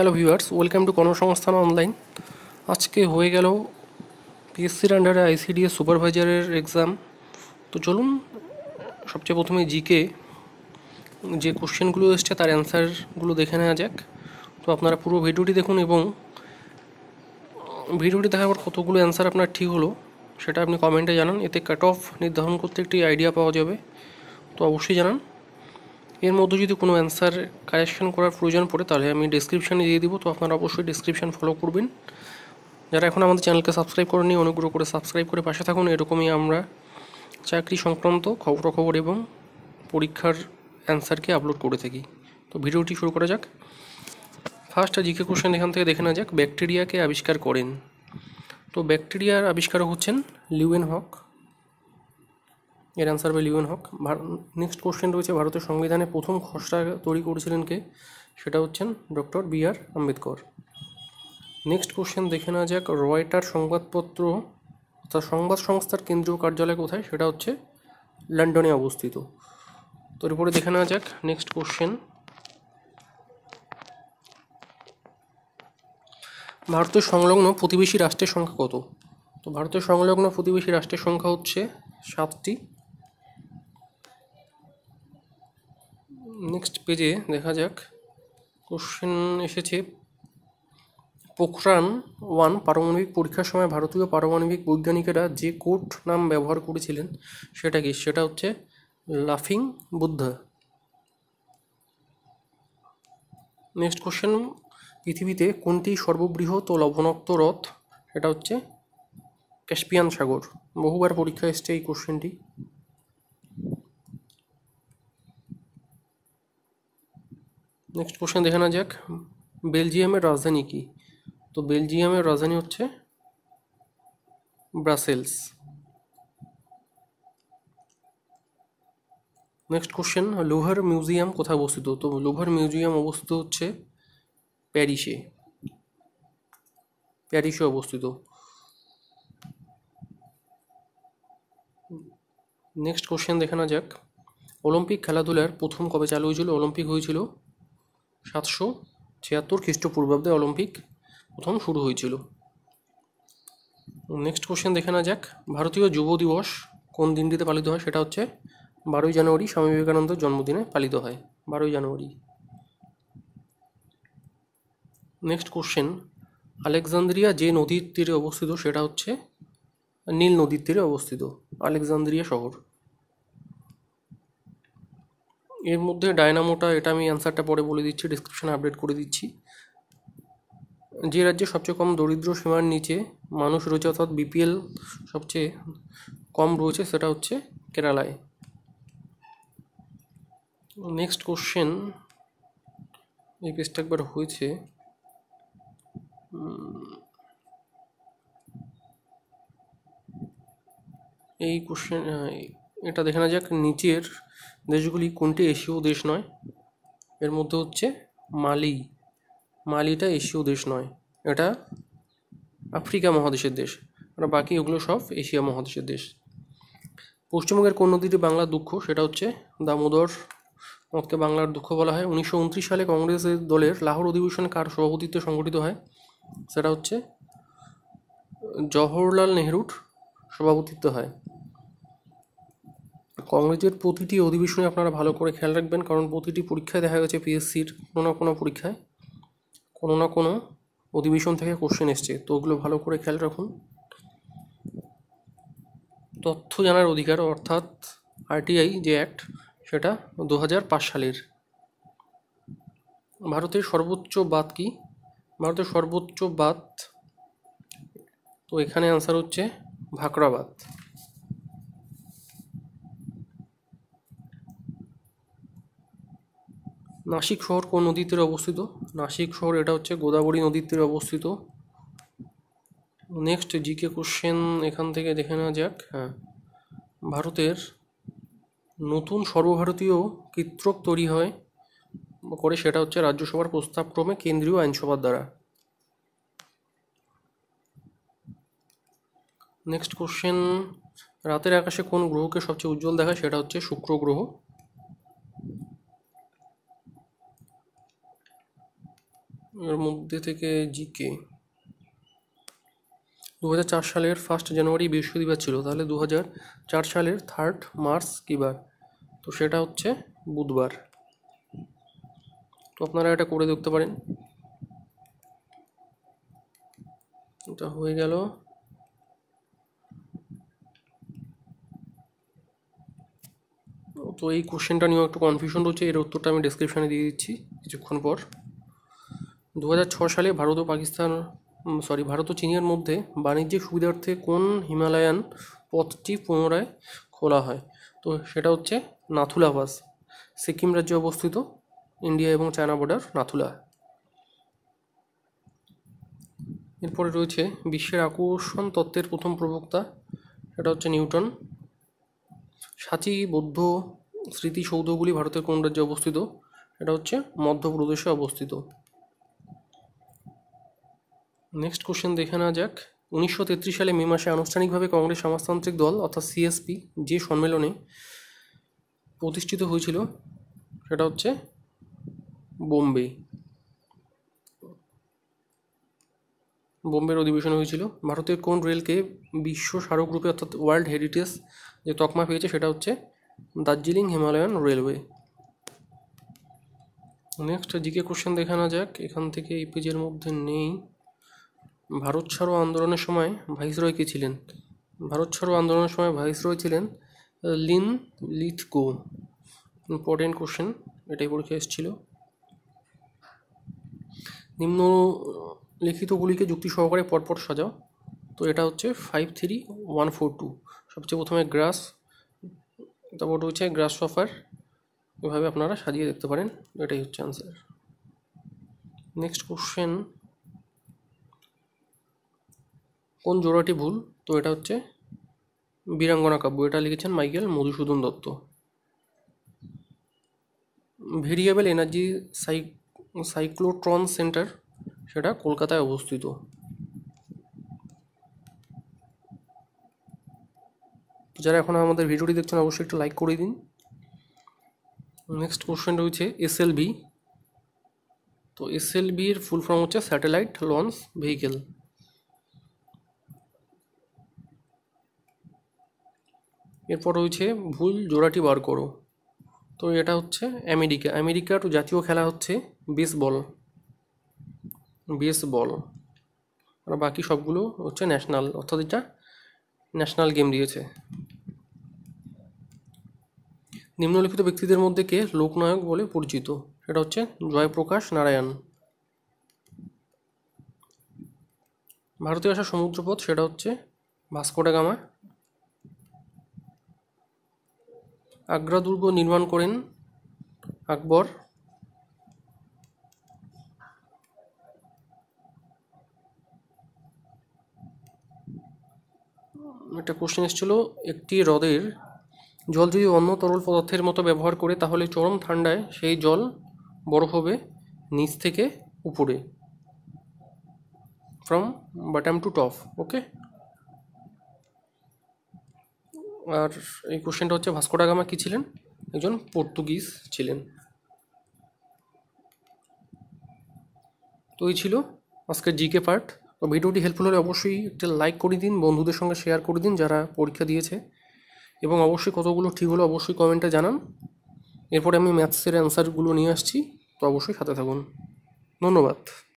hello viewers welcome to Karmasangsthan online আজকে হয়ে গেল পিএসসির আন্ডারে আইসিডিএস সুপারভাইজারের এক্সাম তো চলুন সবচেয়ে প্রথমে জিকে যে কোশ্চেনগুলো এসছে তার অ্যান্সারগুলো দেখে নেওয়া যাক তো আপনারা পুরো ভিডিওটি দেখুন এবং ভিডিওটি দেখার পর কতগুলো অ্যান্সার আপনার ঠিক হলো সেটা আপনি কমেন্টে জানান এতে কাট অফ নির্ধারণ করতে একটি আইডিয়া পাওয়া যাবে তো অবশ্যই জানান এর মধ্যে যদি কোনো অ্যান্সার কারেকশন করার প্রয়োজন পড়ে তাহলে আমি ডিসক্রিপশানে দিয়ে দিব তো আপনারা অবশ্যই ডিসক্রিপশান ফলো করবেন যারা এখন আমাদের চ্যানেলকে সাবস্ক্রাইব করেনি অনুগ্রহ করে সাবস্ক্রাইব করে পাশে থাকুন এরকমই আমরা চাকরি সংক্রান্ত খবরাখবর এবং পরীক্ষার অ্যান্সারকে আপলোড করে থাকি তো ভিডিওটি শুরু করা যাক ফার্স্ট জিকে কোশ্চেন এখান থেকে দেখে না যাক ব্যাকটেরিয়াকে আবিষ্কার করেন তো ব্যাকটেরিয়ার আবিষ্কার হচ্ছেন লিউয়েন হক এর অ্যান্সার হবে লিওন হক নেক্সট কোশ্চেন রয়েছে ভারতের সংবিধানে প্রথম খসড়া তৈরি করেছিলেন কে সেটা হচ্ছেন doctor B R Ambedkar next question দেখে নেওয়া যাক রয়টার সংবাদপত্র অর্থাৎ সংবাদ সংস্থার কেন্দ্রীয় কার্যালয় কোথায় সেটা হচ্ছে লন্ডনে অবস্থিত তো এরপরে দেখে নেওয়া যাক নেক্সট কোশ্চেন ভারতের সংলগ্ন প্রতিবেশী রাষ্ট্রের সংখ্যা কত তো ভারতের সংলগ্ন প্রতিবেশী রাষ্ট্রের সংখ্যা হচ্ছে সাতটি নেক্সট পেজে দেখা যাক কোশ্চেন এসেছে পোখরান ওয়ান পারমাণবিক পরীক্ষার সময় ভারতীয় পারমাণবিক বৈজ্ঞানিকেরা যে কোট নাম ব্যবহার করেছিলেন সেটা কি সেটা হচ্ছে লাফিং বুদ্ধা নেক্সট কোশ্চেন পৃথিবীতে কোনটি সর্ববৃহৎ ও লবণাক্ত রথ সেটা হচ্ছে ক্যাসপিয়ান সাগর বহুবার পরীক্ষা এসছে এই কোশ্চেনটি নেক্সট কোশ্চেন দেখে না যাক বেলজিয়ামের রাজধানী কি তো বেলজিয়ামের রাজধানী হচ্ছে ব্রাসেলস নেক্সট কোশ্চেন লোহার মিউজিয়াম কোথায় অবস্থিত তো লোহার মিউজিয়াম অবস্থিত হচ্ছে প্যারিসে প্যারিসে অবস্থিত নেক্সট কোশ্চেন দেখে না যাক অলিম্পিক খেলাধুলার প্রথম কবে চালু হয়েছিল অলিম্পিক হয়েছিল সাতশো ছিয়াত্তর খ্রিস্টপূর্বাব্দে অলিম্পিক প্রথম শুরু হয়েছিল নেক্সট কোশ্চেন দেখে না যাক ভারতীয় যুব দিবস কোন দিনটিতে পালিত হয় সেটা হচ্ছে বারোই জানুয়ারি স্বামী বিবেকানন্দের জন্মদিনে পালিত হয় বারোই জানুয়ারি নেক্সট কোশ্চেন আলেকজান্দ্রিয়া যে নদীর তীরে অবস্থিত সেটা হচ্ছে নীল নদীর তীরে অবস্থিত আলেকজান্দ্রিয়া শহর এর মধ্যে ডায়নামোটা এটা আমি অ্যান্সারটা পরে বলে দিচ্ছি ডিসক্রিপশানে আপডেট করে দিচ্ছি যে রাজ্যে সবচেয়ে কম দরিদ্র সীমার নিচে মানুষ রয়েছে অর্থাৎ বিপিএল সবচেয়ে কম রয়েছে সেটা হচ্ছে কেরালায় নেক্সট কোশ্চেন এই পেজটা একবার হয়েছে এই কোশ্চেন এটা দেখে না যাক নিচের দেশগুলি কোনটি এশীয় দেশ নয় এর মধ্যে হচ্ছে মালি মালিটা এশীয় দেশ নয় এটা আফ্রিকা মহাদেশের দেশ আর বাকি ওগুলো সব এশিয়া মহাদেশের দেশ পশ্চিমবঙ্গের কোন নদীটি বাংলার দুঃখ সেটা হচ্ছে দামোদর নদকে বাংলার দুঃখ বলা হয় উনিশশো সালে কংগ্রেসের দলের লাহোর অধিবেশনে কার সভাপতিত্বে সংগঠিত হয় সেটা হচ্ছে জওহরলাল নেহরুর সভাপতিত্ব হয় কংগ্রেসের প্রতিটি অধিবেশনে আপনারা ভালো করে খেয়াল রাখবেন কারণ প্রতিটি পরীক্ষায় দেখা গেছে পিএসসির কোনো না কোনো পরীক্ষায় কোনো না কোনো অধিবেশন থেকে কোশ্চেন এসছে তো ওগুলো ভালো করে খেয়াল রাখুন তথ্য জানার অধিকার অর্থাৎ আরটিআই যে অ্যাক্ট সেটা দু সালের ভারতের সর্বোচ্চ বাদ কি ভারতের সর্বোচ্চ বাদ তো এখানে আনসার হচ্ছে ভাকরাবাদ নাসিক শহর কোন নদীর তীরে অবস্থিত নাসিক শহর এটা হচ্ছে গোদাবরী নদীর তীরে অবস্থিত নেক্সট জি কে কোশ্চেন এখান থেকে দেখে নেওয়া যাক হ্যাঁ ভারতের নতুন সর্বভারতীয় কৃত্রক তৈরি হয় করে সেটা হচ্ছে রাজ্যসভার প্রস্তাবক্রমে কেন্দ্রীয় আইনসভার দ্বারা নেক্সট কোশ্চেন রাতের আকাশে কোন গ্রহকে সবচেয়ে উজ্জ্বল দেখায় সেটা হচ্ছে শুক্র গ্রহ এর মধ্যে থেকে জিকে দু হাজার সালের ফার্স্ট জানুয়ারি বৃহস্পতিবার ছিল তাহলে দু হাজার সালের থার্ড মার্চ কিবার তো সেটা হচ্ছে বুধবার তো আপনারা এটা করে দেখতে পারেন এটা হয়ে গেল তো এই কোশ্চেনটা নিয়েও একটু কনফিউশন রয়েছে এর উত্তরটা আমি ডিসক্রিপশানে দিয়ে দিচ্ছি কিছুক্ষণ পর দু সালে ভারত ও পাকিস্তান সরি ভারত ও চীনের মধ্যে বাণিজ্যিক সুবিধার্থে কোন হিমালয়ান পথটি পুনরায় খোলা হয় তো সেটা হচ্ছে নাথুলা পাস সিকিম রাজ্যে অবস্থিত ইন্ডিয়া এবং চায়না বর্ডার নাথুলা এরপরে রয়েছে বিশ্বের আকর্ষণ তত্ত্বের প্রথম প্রবক্তা সেটা হচ্ছে নিউটন সাঁচি বৌদ্ধ স্মৃতিসৌধগুলি ভারতের কোন রাজ্যে অবস্থিত এটা হচ্ছে মধ্যপ্রদেশে অবস্থিত নেক্সট কোশ্চেন দেখে নেওয়া যাক উনিশশো তেত্রিশ সালে মে মাসে আনুষ্ঠানিকভাবে কংগ্রেস সমাজতান্ত্রিক দল অর্থাৎ সিএসপি যে সম্মেলনে প্রতিষ্ঠিত হয়েছিল সেটা হচ্ছে বোম্বে বোম্বের অধিবেশন হয়েছিল ভারতের কোন রেলকে বিশ্ব স্মারক গ্রুপে অর্থাৎ ওয়ার্ল্ড হেরিটেজ যে তকমা পেয়েছে সেটা হচ্ছে Darjeeling Himalayan railway next GK question দেখানো যাক এখান থেকে এই পেজের মধ্যে নেই ভারত ছাড়ো আন্দোলনের সময় ভাইসরয় কে ছিলেন ভারত ছাড়ো আন্দোলনের সময় ভাইসরয় ছিলেন লিন লিথকো ইম্পর্টেন্ট কোশ্চেন এটাই পরীক্ষা এসেছিল লিখিতগুলিকে যুক্তি সহকারে পরপর সাজাও তো এটা হচ্ছে five three one four two সবচেয়ে প্রথমে গ্রাস তারপর রয়েছে গ্রাস সফার এভাবে আপনারা সাজিয়ে দেখতে পারেন এটাই হচ্ছে আনসার নেক্সট কোশ্চেন কোন জোড়াটি ভুল তো এটা হচ্ছে বীরাঙ্গনা কাব্য এটা লিখেছেন Michael Madhusudan Dutt variable energy সাই সাইক্লোট্রন সেন্টার সেটা কলকাতায় অবস্থিত যারা এখন আমাদের ভিডিওটি দেখছেন অবশ্যই একটু লাইক করে দিন নেক্সট কোশ্চেন রয়েছে এসএলবি তো এসএলবির ফুল ফর্ম হচ্ছে স্যাটেলাইট লঞ্চ ভেহিকেল এরপর রয়েছে ভুল জোড়াটি বার করো তো এটা হচ্ছে আমেরিকা আমেরিকার জাতীয় খেলা হচ্ছে বেসবল বেসবল আর বাকি সবগুলো হচ্ছে ন্যাশনাল অর্থাৎ এটা ন্যাশনাল গেম দিয়েছে নিম্নলিখিত ব্যক্তিদের মধ্যে কে লোকনায়ক বলে পরিচিত সেটা হচ্ছে জয়প্রকাশ নারায়ণ ভারতীয় আসা সমুদ্রপথ সেটা হচ্ছে ভাস্কোডাগামা আগ্রা দুর্গ নির্মাণ করেন আকবর একটা কোশ্চেন এসেছিল একটি হ্রদের জল যদি অন্য তরল পদার্থের মতো ব্যবহার করে তাহলে চরম ঠান্ডায় সেই জল বরফ হবে নিচ থেকে উপরে ফ্রম বাটাম টু টপ ওকে আর এই কোশ্চেনটা হচ্ছে ভাস্কো গামা কি ছিলেন একজন পর্তুগিজ ছিলেন তো এই ছিল আজকের জিকে পার্ট তো ভিডিওটি হেল্পফুল হলে অবশ্যই একটা লাইক করে দিন বন্ধুদের সঙ্গে শেয়ার করে দিন যারা পরীক্ষা দিয়েছে এবং অবশ্যই কতগুলো ঠিক হলো অবশ্যই কমেন্টে জানান এরপরে আমি ম্যাথসের অ্যান্সারগুলো নিয়ে আসছি তো অবশ্যই সাথে থাকুন ধন্যবাদ